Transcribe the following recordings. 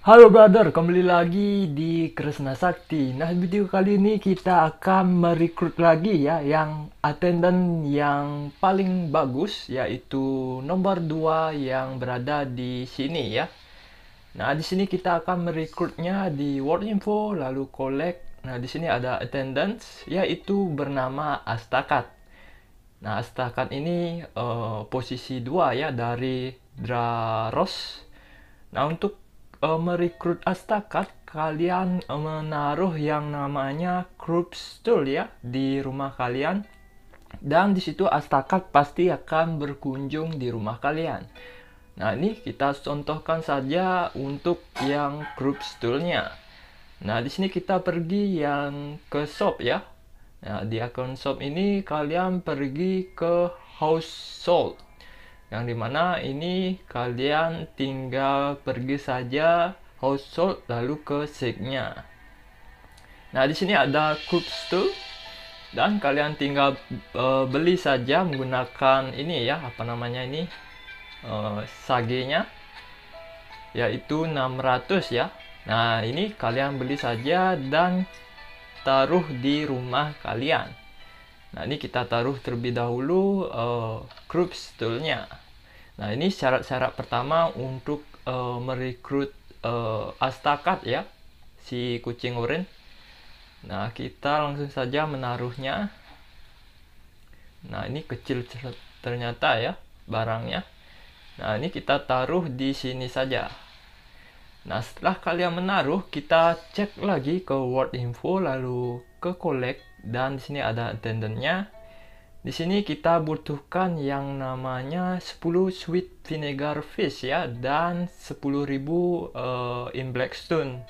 Halo brother, kembali lagi di Kresna Sakti. Nah, video kali ini kita akan merekrut lagi ya yang attendant yang paling bagus yaitu nomor 2 yang berada di sini ya. Nah, di sini kita akan merekrutnya di World Info lalu collect. Nah, di sini ada attendance yaitu bernama Astakat. Nah, Astakat ini uh, posisi 2 ya dari Draros. Nah, untuk uh, merekrut Astakat, kalian eh, menaruh yang namanya group stool ya di rumah kalian. Dan disitu situ Astakat pasti akan berkunjung di rumah kalian. Nah, ini kita contohkan saja untuk yang group stoolnya. Nah, di sini kita pergi yang ke shop ya. Nah, di akun shop ini kalian pergi ke household yang dimana ini kalian tinggal pergi saja household lalu ke signya nah di sini ada cubes tool dan kalian tinggal eh, beli saja menggunakan ini ya apa namanya ini e, sagenya yaitu 600 ya nah ini kalian beli saja dan taruh di rumah kalian Nah, ini kita taruh terlebih dahulu uh, eh, groups toolnya. Nah, ini syarat-syarat pertama untuk uh, merekrut uh, eh, Astakat ya, si kucing urin Nah, kita langsung saja menaruhnya. Nah, ini kecil ternyata ya barangnya. Nah, ini kita taruh di sini saja. Nah, setelah kalian menaruh, kita cek lagi ke word info lalu ke collect dan di sini ada attendantnya di sini kita butuhkan yang namanya 10 sweet vinegar fish ya dan 10.000 uh, eh, in stone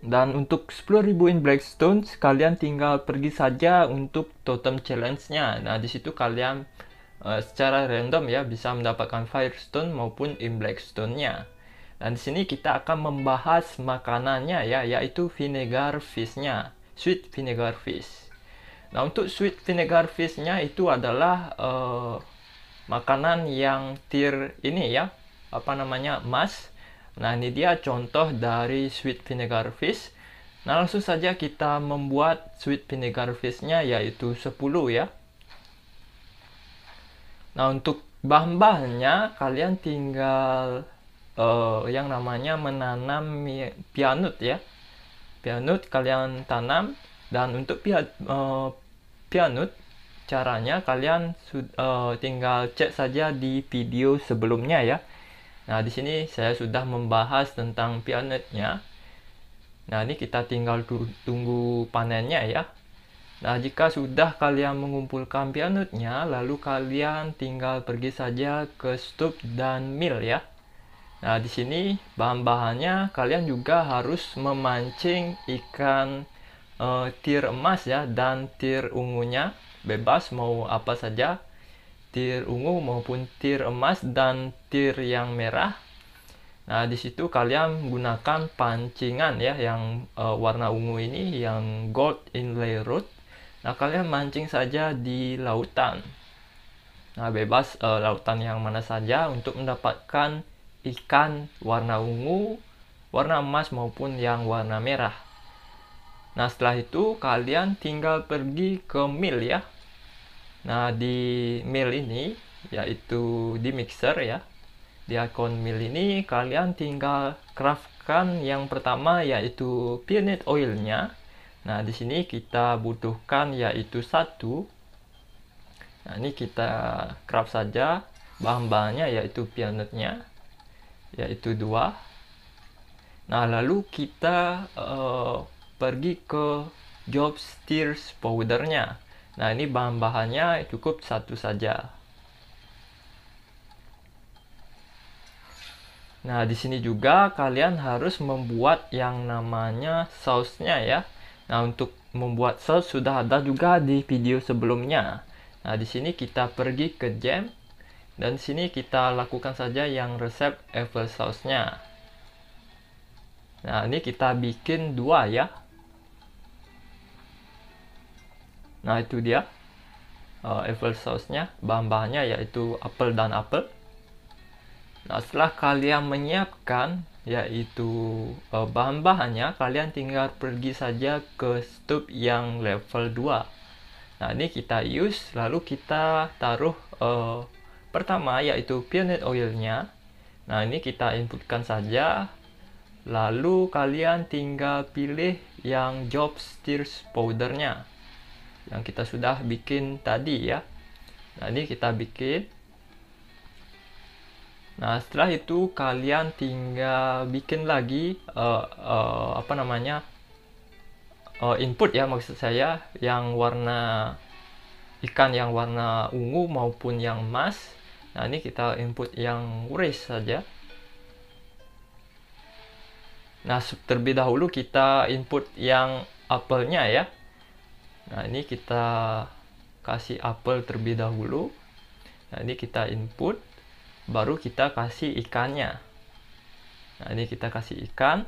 Dan untuk 10.000 in black blackstone kalian tinggal pergi saja untuk totem challenge-nya. Nah, di situ kalian uh, secara random ya bisa mendapatkan fire stone maupun in black stone nya Dan di sini kita akan membahas makanannya ya yaitu vinegar fish-nya, sweet vinegar fish. Nah, untuk sweet vinegar fishnya itu adalah uh, makanan yang tier ini ya, apa namanya emas. Nah, ini dia contoh dari sweet vinegar fish. Nah, langsung saja kita membuat sweet vinegar fishnya yaitu 10 ya. Nah, untuk bahan-bahannya kalian tinggal uh, yang namanya menanam pianut ya. Pianut kalian tanam dan untuk uh, Pianut, caranya kalian uh, tinggal cek saja di video sebelumnya ya. Nah, di sini saya sudah membahas tentang pianutnya. Nah, ini kita tinggal tunggu panennya ya. Nah, jika sudah kalian mengumpulkan pianutnya, lalu kalian tinggal pergi saja ke stup dan mill ya. Nah, di sini bahan-bahannya kalian juga harus memancing ikan uh, eh, tier emas ya dan tier ungunya bebas mau apa saja tier ungu maupun tier emas dan tier yang merah nah disitu kalian gunakan pancingan ya yang uh, warna ungu ini yang gold inlay root. nah kalian mancing saja di lautan nah bebas uh, lautan yang mana saja untuk mendapatkan ikan warna ungu warna emas maupun yang warna merah Nah, setelah itu kalian tinggal pergi ke mill ya. Nah, di mill ini yaitu di mixer ya. Di akun mill ini kalian tinggal craftkan yang pertama yaitu peanut oilnya. Nah, di sini kita butuhkan yaitu satu. Nah, ini kita craft saja bahan-bahannya yaitu peanutnya yaitu dua. Nah, lalu kita uh, pergi ke job steers powdernya. Nah, ini bahan-bahannya cukup satu saja. Nah, di sini juga kalian harus membuat yang namanya sausnya ya. Nah, untuk membuat saus sudah ada juga di video sebelumnya. Nah, di sini kita pergi ke jam dan sini kita lakukan saja yang resep apple sausnya. Nah, ini kita bikin dua ya. nah itu dia uh, apple sauce-nya bahan-bahannya yaitu apple dan apple. nah setelah kalian menyiapkan yaitu uh, bahan-bahannya kalian tinggal pergi saja ke stup yang level 2 nah ini kita use lalu kita taruh uh, pertama yaitu peanut oil-nya. nah ini kita inputkan saja lalu kalian tinggal pilih yang job stirs powdernya yang kita sudah bikin tadi ya nah ini kita bikin nah setelah itu kalian tinggal bikin lagi uh, uh, apa namanya uh, input ya maksud saya yang warna ikan yang warna ungu maupun yang emas nah ini kita input yang race saja nah terlebih dahulu kita input yang apelnya ya Nah, ini kita kasih apel terlebih dahulu. Nah, ini kita input, baru kita kasih ikannya. Nah, ini kita kasih ikan.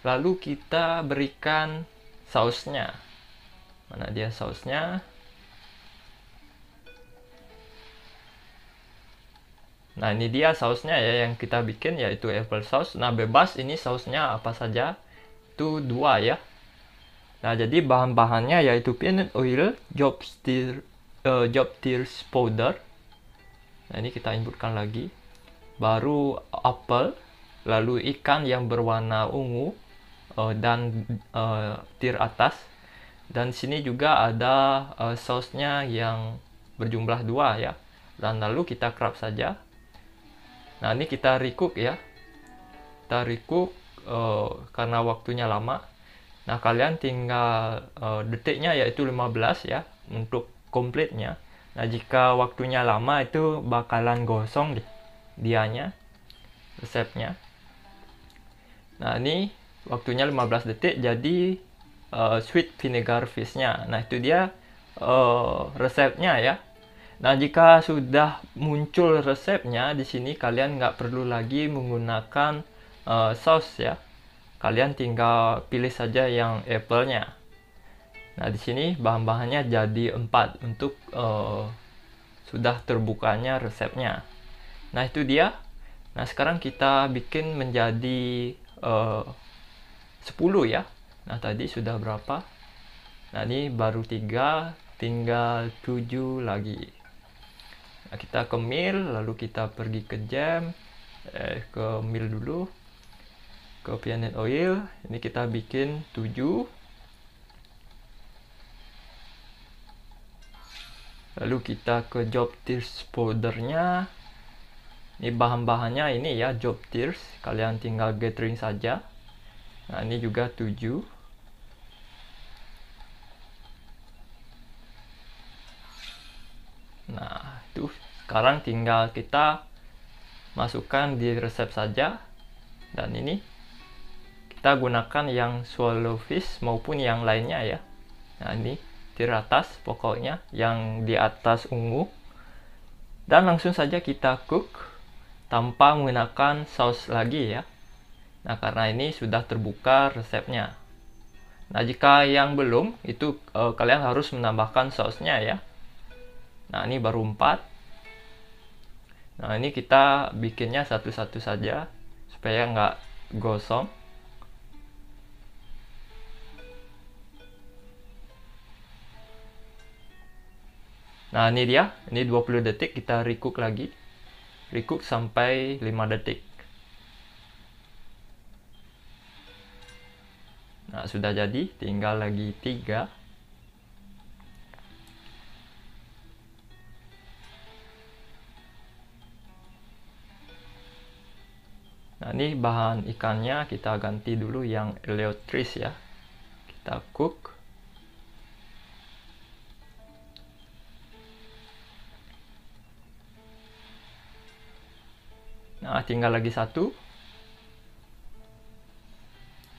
Lalu kita berikan sausnya. Mana dia sausnya? Nah, ini dia sausnya ya yang kita bikin yaitu apple sauce. Nah, bebas ini sausnya apa saja. Itu dua ya. Nah, jadi bahan-bahannya yaitu peanut oil, job steer, uh, job tears powder. Nah, ini kita inputkan lagi. Baru apel, lalu ikan yang berwarna ungu uh, dan uh, eh, tir atas. Dan sini juga ada uh, sausnya yang berjumlah dua ya. Dan lalu kita kerap saja. Nah, ini kita recook ya. Kita recook uh, karena waktunya lama Nah, kalian tinggal uh, detiknya yaitu 15 ya untuk komplitnya. Nah, jika waktunya lama itu bakalan gosong deh dianya resepnya. Nah, ini waktunya 15 detik jadi uh, sweet vinegar fishnya. Nah, itu dia uh, resepnya ya. Nah, jika sudah muncul resepnya di sini kalian nggak perlu lagi menggunakan uh, saus ya Kalian tinggal pilih saja yang apple-nya. Nah, di sini bahan-bahannya jadi 4 untuk uh, sudah terbukanya resepnya. Nah, itu dia. Nah, sekarang kita bikin menjadi eh, uh, 10 ya. Nah, tadi sudah berapa? Nah, ini baru 3, tinggal 7 lagi. Nah, kita ke mil, lalu kita pergi ke jam, eh, ke mil dulu ke Pianet Oil ini kita bikin 7 lalu kita ke job Tears foldernya ini bahan-bahannya ini ya job Tears, kalian tinggal gathering saja nah ini juga 7 nah tuh sekarang tinggal kita masukkan di resep saja dan ini kita gunakan yang swallow fish maupun yang lainnya ya nah ini tir atas pokoknya yang di atas ungu dan langsung saja kita cook tanpa menggunakan saus lagi ya nah karena ini sudah terbuka resepnya nah jika yang belum itu e, kalian harus menambahkan sausnya ya nah ini baru 4 nah ini kita bikinnya satu-satu saja supaya nggak gosong Nah, ini dia. Ini 20 detik kita recook lagi. Recook sampai 5 detik. Nah, sudah jadi. Tinggal lagi tiga Nah, ini bahan ikannya kita ganti dulu yang eleotris ya. Kita cook. Nah, tinggal lagi satu.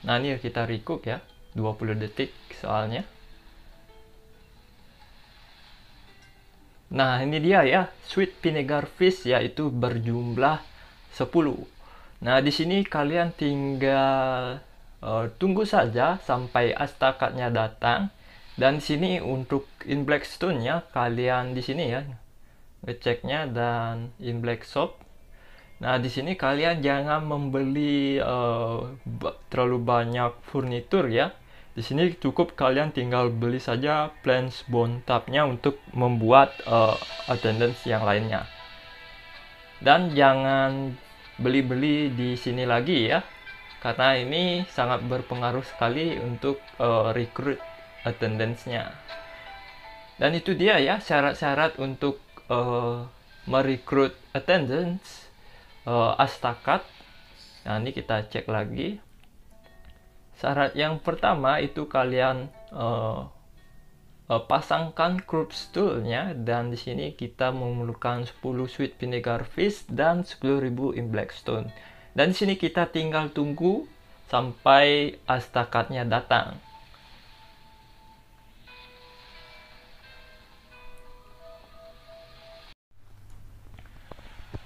Nah, ini kita recook ya. 20 detik soalnya. Nah, ini dia ya, sweet vinegar fish yaitu berjumlah 10. Nah, di sini kalian tinggal uh, tunggu saja sampai astakatnya datang. Dan sini untuk in black stone ya, kalian di sini ya ngeceknya dan in black soap. Nah, di sini kalian jangan membeli uh, terlalu banyak furnitur ya. Di sini cukup kalian tinggal beli saja plans bone tapnya untuk membuat uh, attendance yang lainnya. Dan jangan beli-beli di sini lagi ya. Karena ini sangat berpengaruh sekali untuk uh, eh, recruit attendance-nya. Dan itu dia ya syarat-syarat untuk uh, merekrut attendance uh, astakat. Nah, ini kita cek lagi. Syarat yang pertama itu kalian uh, uh, pasangkan curve stoolnya dan di sini kita memerlukan 10 sweet vinegar fish dan 10.000 in blackstone. Dan di sini kita tinggal tunggu sampai astakatnya datang.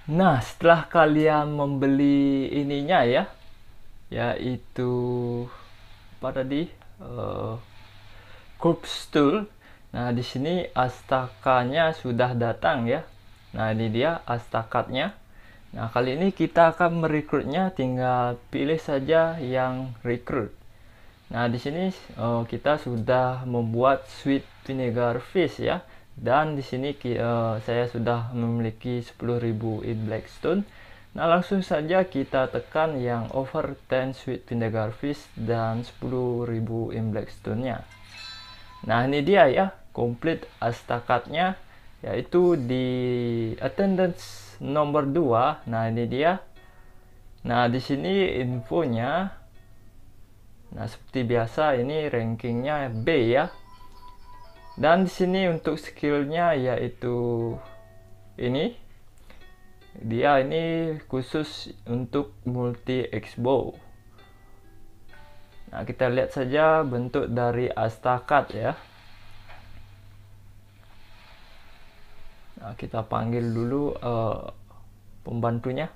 Nah, setelah kalian membeli ininya ya, yaitu apa tadi? Uh, stool. Nah, di sini astakanya sudah datang ya. Nah, ini dia astakatnya. Nah, kali ini kita akan merekrutnya tinggal pilih saja yang rekrut. Nah, di sini uh, kita sudah membuat sweet vinegar fish ya dan di sini uh, saya sudah memiliki 10.000 in Blackstone nah langsung saja kita tekan yang over 10 sweet fish dan 10.000 in Blackstone nya nah ini dia ya complete astakatnya yaitu di attendance nomor 2 nah ini dia nah di sini infonya nah seperti biasa ini rankingnya B ya dan di sini untuk skillnya yaitu ini dia ini khusus untuk multi expo nah kita lihat saja bentuk dari astakat ya nah, kita panggil dulu uh, pembantunya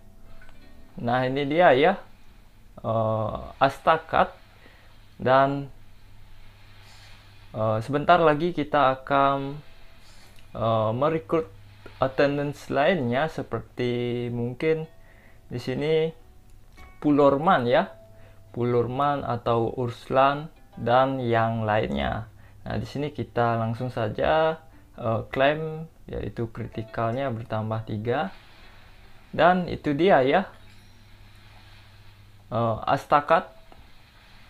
nah ini dia ya uh, astakat dan Eh, sebentar lagi kita akan uh, merekrut attendance lainnya seperti mungkin di sini Pulorman ya Pulorman atau Urslan dan yang lainnya nah di sini kita langsung saja uh, klaim yaitu kritikalnya bertambah tiga dan itu dia ya uh, Astakat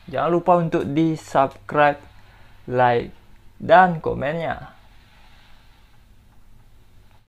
jangan lupa untuk di subscribe Like, dan của mẹ nhá